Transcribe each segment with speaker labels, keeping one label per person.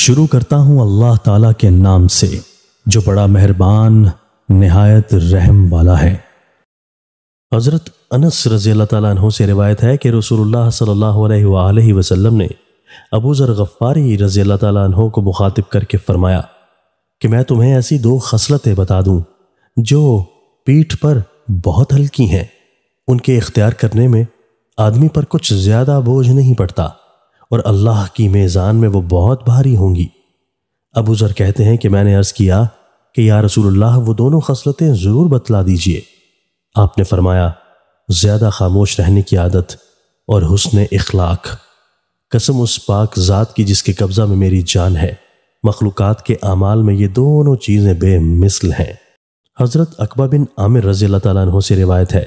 Speaker 1: शुरू करता हूं अल्लाह ताला के नाम से जो बड़ा मेहरबान नहायत रहम वाला है हज़रत अनस रजी अल्लाह से रिवायत है कि रसूलुल्लाह सल्लल्लाहु अलैहि वसल्लम ने अबू ज़र गफ्फारी रजी अल्लाह को मुखातिब करके फ़रमाया कि मैं तुम्हें ऐसी दो खसलतें बता दूं जो पीठ पर बहुत हल्की हैं उनके इख्तियार करने में आदमी पर कुछ ज़्यादा बोझ नहीं पड़ता और अल्लाह की मेज़ान में वो बहुत भारी होंगी अबू जर कहते हैं कि मैंने अर्ज़ किया कि या रसूल वो दोनों खसलतें ज़रूर बतला दीजिए आपने फरमाया ज़्यादा खामोश रहने की आदत और हुसन इखलाक कसम उस पाक ज़ात की जिसके कब्ज़ा में मेरी जान है मखलूक़ के अमाल में ये दोनों चीज़ें बेमिसल हैं हज़रत अकबा बिन आमिर रज़ी तु से रिवायत है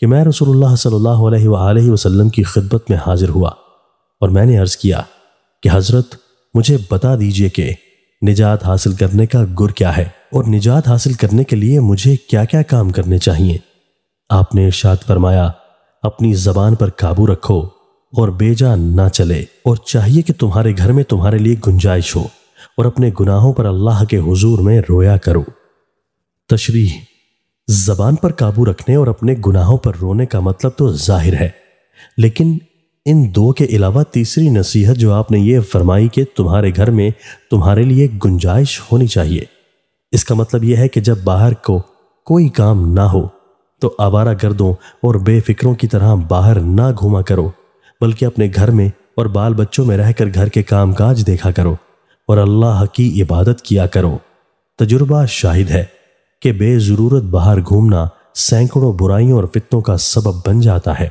Speaker 1: कि मैं रसोल्ला सल्ला अलैहि की खिदमत में हाज़िर हुआ और मैंने अर्ज किया कि हजरत मुझे बता दीजिए कि निजात हासिल करने का गुर क्या है और निजात हासिल करने के लिए मुझे क्या क्या काम करने चाहिए आपने इर्शाद फरमाया अपनी जबान पर काबू रखो और बेजान ना चले और चाहिए कि तुम्हारे घर में तुम्हारे लिए गुंजाइश हो और अपने गुनाहों पर अल्लाह के हुजूर में रोया करो तशरी जबान पर काबू रखने और अपने गुनाहों पर रोने का मतलब तो जाहिर है लेकिन इन दो के अलावा तीसरी नसीहत जो आपने ये फरमाई कि तुम्हारे घर में तुम्हारे लिए गुंजाइश होनी चाहिए इसका मतलब यह है कि जब बाहर को कोई काम ना हो तो आवारा गर्दों और बेफिक्रों की तरह बाहर ना घूमा करो बल्कि अपने घर में और बाल बच्चों में रहकर घर के कामकाज देखा करो और अल्लाह की इबादत किया करो तजुर्बा शाहिद है कि बेज़रूरत बाहर घूमना सैकड़ों बुराइयों और फितों का सबब बन जाता है